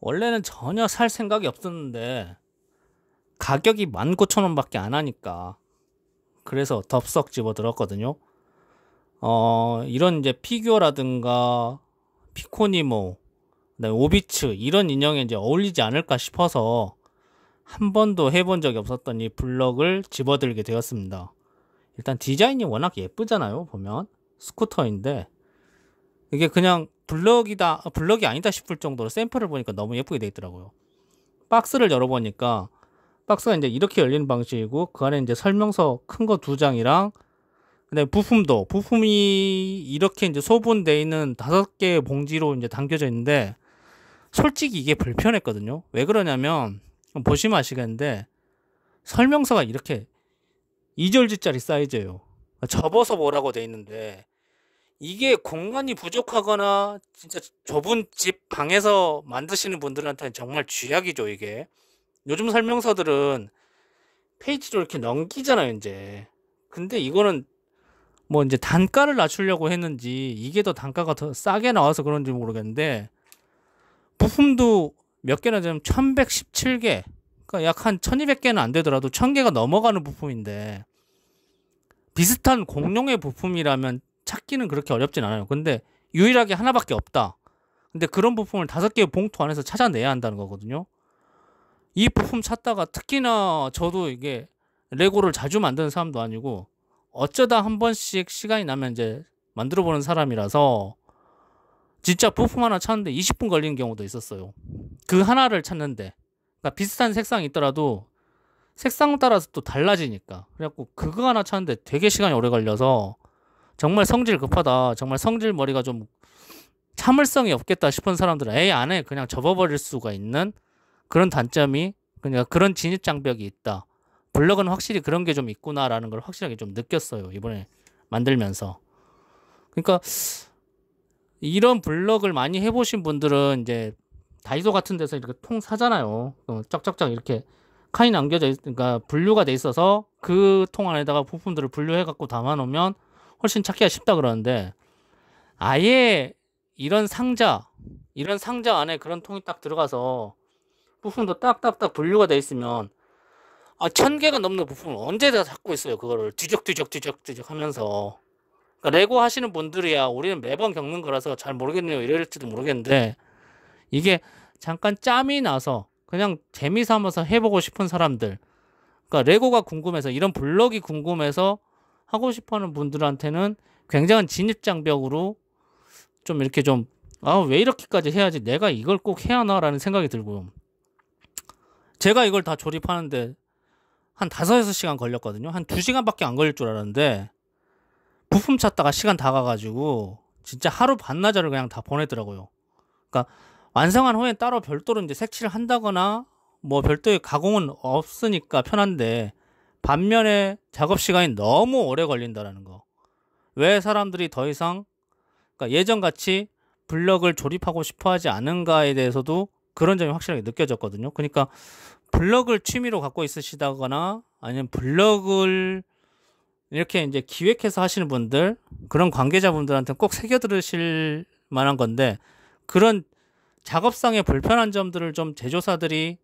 원래는 전혀 살 생각이 없었는데 가격이 19,000원밖에 안 하니까 그래서 덥석 집어들었거든요. 어, 이런 이제 피규어라든가 피코니모, 오비츠 이런 인형에 이제 어울리지 않을까 싶어서 한 번도 해본 적이 없었던 이 블럭을 집어들게 되었습니다. 일단 디자인이 워낙 예쁘잖아요. 보면 스쿠터인데 이게 그냥 블럭이다 어, 블럭이 아니다 싶을 정도로 샘플을 보니까 너무 예쁘게 돼 있더라고요. 박스를 열어보니까 박스가 이제 이렇게 열리는 방식이고 그 안에 이제 설명서 큰 거 두 장이랑 그다음에 부품도 부품이 이렇게 이제 소분돼 있는 다섯 개의 봉지로 이제 담겨져 있는데 솔직히 이게 불편했거든요. 왜 그러냐면 보시면 아시겠는데 설명서가 이렇게 2절지짜리 사이즈예요. 접어서 뭐라고 돼 있는데 이게 공간이 부족하거나 진짜 좁은 집 방에서 만드시는 분들한테는 정말 쥐약이죠, 이게. 요즘 설명서들은 페이지로 이렇게 넘기잖아요, 이제. 근데 이거는 뭐 이제 단가를 낮추려고 했는지 이게 더 단가가 더 싸게 나와서 그런지 모르겠는데 부품도 몇 개나 되면 1117개 그러니까 약 한 1200개는 안 되더라도 1000개가 넘어가는 부품인데 비슷한 공룡의 부품이라면 찾기는 그렇게 어렵진 않아요. 근데 유일하게 하나밖에 없다. 근데 그런 부품을 다섯 개의 봉투 안에서 찾아내야 한다는 거거든요. 이 부품 찾다가 특히나 저도 이게 레고를 자주 만드는 사람도 아니고 어쩌다 한 번씩 시간이 나면 이제 만들어 보는 사람이라서 진짜 부품 하나 찾는데 20분 걸리는 경우도 있었어요. 그 하나를 찾는데 그러니까 비슷한 색상이 있더라도 색상 따라서 또 달라지니까 그래갖고 그거 하나 찾는데 되게 시간이 오래 걸려서 정말 성질 급하다. 정말 성질 머리가 좀 참을성이 없겠다 싶은 사람들은 에이 안에 그냥 접어버릴 수가 있는 그런 단점이 그러니까 그런 진입 장벽이 있다. 블럭은 확실히 그런 게 좀 있구나라는 걸 확실하게 좀 느꼈어요. 이번에 만들면서. 그러니까 이런 블럭을 많이 해보신 분들은 이제 다이소 같은 데서 이렇게 통 사잖아요. 어, 쫙쫙쫙 이렇게 칸이 남겨져 있, 그러니까 분류가 돼 있어서 그 통 안에다가 부품들을 분류해 갖고 담아 놓으면 훨씬 찾기가 쉽다 그러는데 아예 이런 상자 이런 상자 안에 그런 통이 딱 들어가서 부품도 딱딱딱 분류가 돼 있으면 아, 천 개가 넘는 부품을 언제 다 찾고 있어요. 그거를 뒤적뒤적 뒤적뒤적 하면서. 그러니까 레고 하시는 분들이야 우리는 매번 겪는 거라서 잘 모르겠네요. 이럴지도 모르겠는데 네. 이게 잠깐 짬이 나서 그냥 재미 삼아서 해보고 싶은 사람들. 그러니까 레고가 궁금해서 이런 블럭이 궁금해서 하고 싶어하는 분들한테는 굉장한 진입장벽으로 좀 이렇게 좀아왜 이렇게까지 해야지 내가 이걸 꼭 해야 하나라는 생각이 들고요. 제가 이걸 다 조립하는데 한 다섯 여섯 시간 걸렸거든요. 한 두시간밖에안 걸릴 줄 알았는데 부품 찾다가 시간 다 가가지고 진짜 하루 반나절을 그냥 다 보내더라고요. 그러니까 완성한 후에 따로 별도로 이제 색칠을 한다거나 뭐 별도의 가공은 없으니까 편한데 반면에 작업 시간이 너무 오래 걸린다라는 거. 왜 사람들이 더 이상 그러니까 예전같이 블럭을 조립하고 싶어 하지 않은가에 대해서도 그런 점이 확실하게 느껴졌거든요. 그러니까 블럭을 취미로 갖고 있으시다거나 아니면 블럭을 이렇게 이제 기획해서 하시는 분들 그런 관계자분들한테 꼭 새겨 들으실 만한 건데 그런 작업상의 불편한 점들을 좀 제조사들이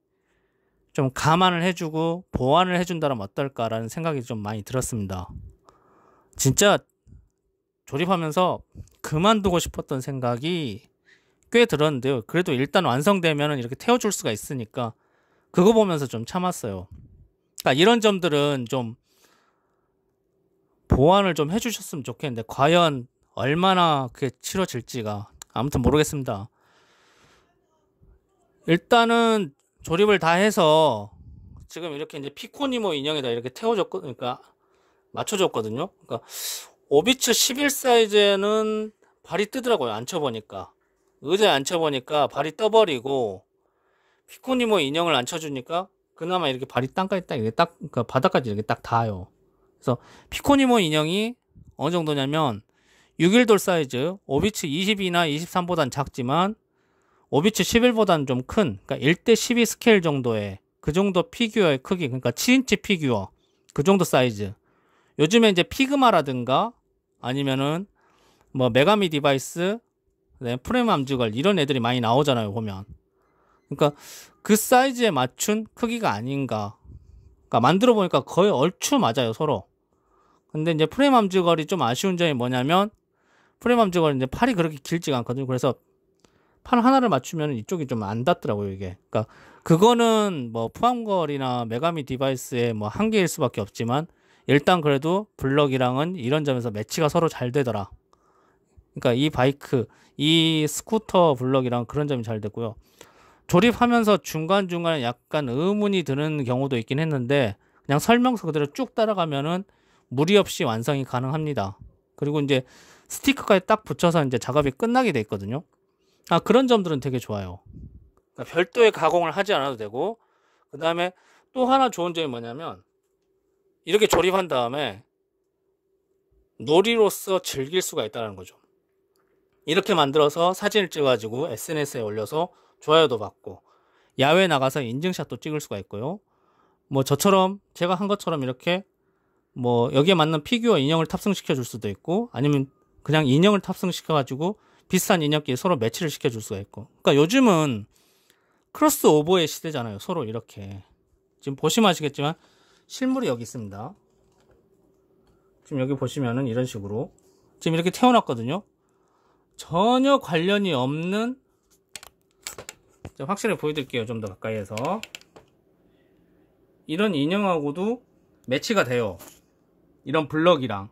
좀 감안을 해주고 보완을 해준다면 어떨까라는 생각이 좀 많이 들었습니다. 진짜 조립하면서 그만두고 싶었던 생각이 꽤 들었는데요. 그래도 일단 완성되면 이렇게 태워줄 수가 있으니까 그거 보면서 좀 참았어요. 그러니까 이런 점들은 좀 보완을 좀 해주셨으면 좋겠는데 과연 얼마나 그게 치러질지가 아무튼 모르겠습니다. 일단은 조립을 다 해서 지금 이렇게 이제 피코니모 인형에다 이렇게 태워줬거든요. 그러니까 맞춰줬거든요. 그러니까 오비츠11 사이즈에는 발이 뜨더라고요. 앉혀보니까. 의자에 앉혀보니까 발이 떠버리고 피코니모 인형을 앉혀주니까 그나마 이렇게 발이 땅까지 딱, 이렇게 딱, 그러니까 바닥까지 이렇게 딱 닿아요. 그래서 피코니모 인형이 어느 정도냐면 6 1돌 사이즈 오비츠 22나 23보단 작지만 오비치 11보다는 좀 큰, 그러니까 1대 12 스케일 정도의 그 정도 피규어의 크기, 그러니까 7인치 피규어, 그 정도 사이즈. 요즘에 이제 피그마라든가 아니면은 뭐 메가미 디바이스, 네, 프레임 암즈걸 이런 애들이 많이 나오잖아요, 보면. 그러니까 그 사이즈에 맞춘 크기가 아닌가. 그러니까 만들어 보니까 거의 얼추 맞아요, 서로. 근데 이제 프레임 암즈걸이 좀 아쉬운 점이 뭐냐면 프레임 암즈걸 이제 팔이 그렇게 길지가 않거든요. 그래서 팔 하나를 맞추면 이쪽이 좀 안 닿더라고요 이게 그러니까 그거는 뭐 포함걸이나 메가미 디바이스의 뭐 한계일 수밖에 없지만 일단 그래도 블럭이랑은 이런 점에서 매치가 서로 잘 되더라 그러니까 이 바이크 이 스쿠터 블럭이랑 그런 점이 잘 됐고요 조립하면서 중간중간에 약간 의문이 드는 경우도 있긴 했는데 그냥 설명서 그대로 쭉 따라가면은 무리 없이 완성이 가능합니다 그리고 이제 스티커까지 딱 붙여서 이제 작업이 끝나게 돼 있거든요 아 그런 점들은 되게 좋아요. 그러니까 별도의 가공을 하지 않아도 되고 그 다음에 또 하나 좋은 점이 뭐냐면 이렇게 조립한 다음에 놀이로서 즐길 수가 있다는 거죠. 이렇게 만들어서 사진을 찍어가지고 SNS에 올려서 좋아요도 받고 야외 나가서 인증샷도 찍을 수가 있고요. 뭐 저처럼 제가 한 것처럼 이렇게 뭐 여기에 맞는 피규어 인형을 탑승시켜 줄 수도 있고 아니면 그냥 인형을 탑승시켜 가지고 비슷한 인형끼리 서로 매치를 시켜줄 수가 있고. 그러니까 요즘은 크로스오버의 시대잖아요. 서로 이렇게. 지금 보시면 아시겠지만 실물이 여기 있습니다. 지금 여기 보시면은 이런 식으로 지금 이렇게 태어났거든요. 전혀 관련이 없는 확실히 보여드릴게요. 좀 더 가까이에서 이런 인형하고도 매치가 돼요. 이런 블럭이랑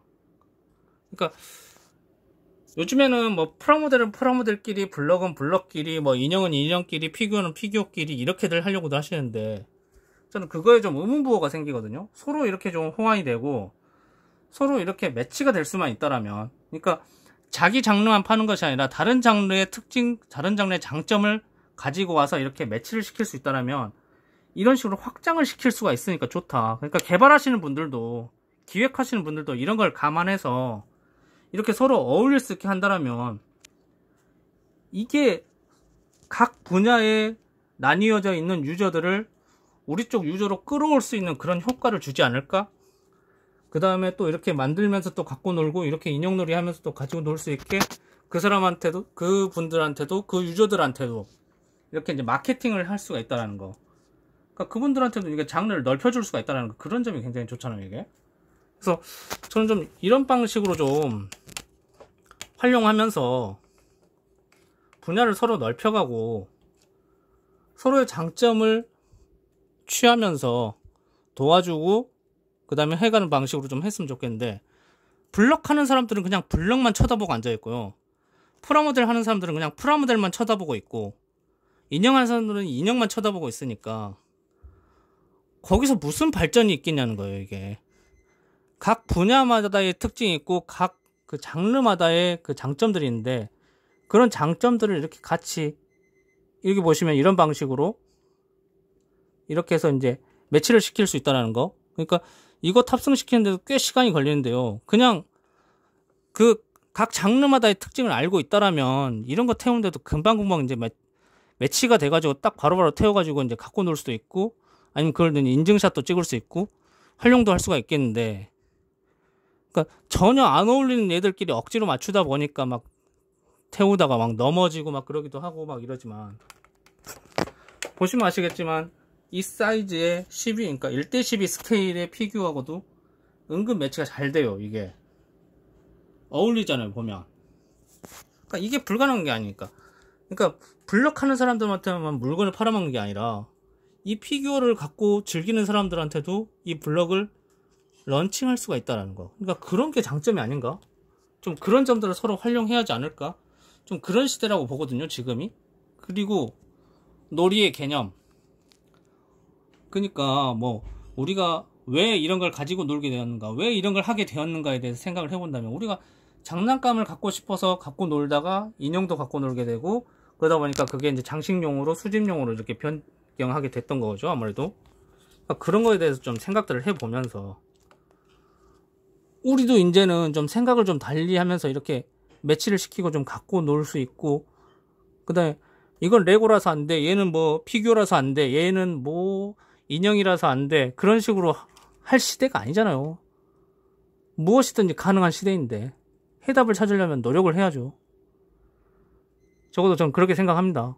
그러니까 요즘에는 뭐 프라모델은 프라모델끼리 블럭은 블럭끼리 뭐 인형은 인형끼리 피규어는 피규어끼리 이렇게들 하려고도 하시는데 저는 그거에 좀 의문부호가 생기거든요 서로 이렇게 좀 호환이 되고 서로 이렇게 매치가 될 수만 있다라면 그러니까 자기 장르만 파는 것이 아니라 다른 장르의 특징 다른 장르의 장점을 가지고 와서 이렇게 매치를 시킬 수 있다라면 이런 식으로 확장을 시킬 수가 있으니까 좋다 그러니까 개발하시는 분들도 기획하시는 분들도 이런 걸 감안해서 이렇게 서로 어울릴 수 있게 한다라면 이게 각 분야에 나뉘어져 있는 유저들을 우리 쪽 유저로 끌어올 수 있는 그런 효과를 주지 않을까? 그 다음에 또 이렇게 만들면서 또 갖고 놀고 이렇게 인형놀이 하면서 또 가지고 놀 수 있게 그 사람한테도 그 분들한테도 그 유저들한테도 이렇게 이제 마케팅을 할 수가 있다라는 거. 그러니까 그분들한테도 이게 장르를 넓혀줄 수가 있다라는 거. 그런 점이 굉장히 좋잖아요 이게. 그래서 저는 좀 이런 방식으로 좀 활용하면서 분야를 서로 넓혀가고 서로의 장점을 취하면서 도와주고 그 다음에 해가는 방식으로 좀 했으면 좋겠는데 블럭하는 사람들은 그냥 블럭만 쳐다보고 앉아있고요 프라모델 하는 사람들은 그냥 프라모델만 쳐다보고 있고 인형하는 사람들은 인형만 쳐다보고 있으니까 거기서 무슨 발전이 있겠냐는 거예요 이게 각 분야마다의 특징이 있고 각그 장르마다의 그 장점들이 있는데 그런 장점들을 이렇게 같이 여기 보시면 이런 방식으로 이렇게 해서 이제 매치를 시킬 수 있다는 거 그러니까 이거 탑승시키는데도 꽤 시간이 걸리는데요 그냥 그 각 장르마다의 특징을 알고 있다라면 이런 거 태우는데도 금방금방 이제 매, 매치가 돼가지고 딱 바로바로 태워가지고 이제 갖고 놀 수도 있고 아니면 그걸 인증샷도 찍을 수 있고 활용도 할 수가 있겠는데 그러니까 전혀 안 어울리는 애들끼리 억지로 맞추다 보니까 막 태우다가 막 넘어지고 막 그러기도 하고 막 이러지만 보시면 아시겠지만 이 사이즈의 12 그러니까 1대12 스케일의 피규어하고도 은근 매치가 잘 돼요 이게 어울리잖아요 보면 그러니까 이게 불가능한 게 아니니까 그러니까 블럭하는 사람들한테만 물건을 팔아먹는 게 아니라 이 피규어를 갖고 즐기는 사람들한테도 이 블럭을 런칭할 수가 있다라는 거. 그러니까 그런 게 장점이 아닌가? 좀 그런 점들을 서로 활용해야지 하 않을까? 좀 그런 시대라고 보거든요, 지금이. 그리고 놀이의 개념. 그러니까 뭐 우리가 왜 이런 걸 가지고 놀게 되었는가, 왜 이런 걸 하게 되었는가에 대해서 생각을 해본다면 우리가 장난감을 갖고 싶어서 갖고 놀다가 인형도 갖고 놀게 되고 그러다 보니까 그게 이제 장식용으로 수집용으로 이렇게 변경하게 됐던 거죠 아무래도 그러니까 그런 거에 대해서 좀 생각들을 해보면서 우리도 이제는 좀 생각을 좀 달리 하면서 이렇게 매치를 시키고 좀 갖고 놀 수 있고 그다음에 이건 레고라서 안 돼. 얘는 뭐 피규어라서 안 돼. 얘는 뭐 인형이라서 안 돼. 그런 식으로 할 시대가 아니잖아요. 무엇이든지 가능한 시대인데 해답을 찾으려면 노력을 해야죠. 적어도 저는 그렇게 생각합니다.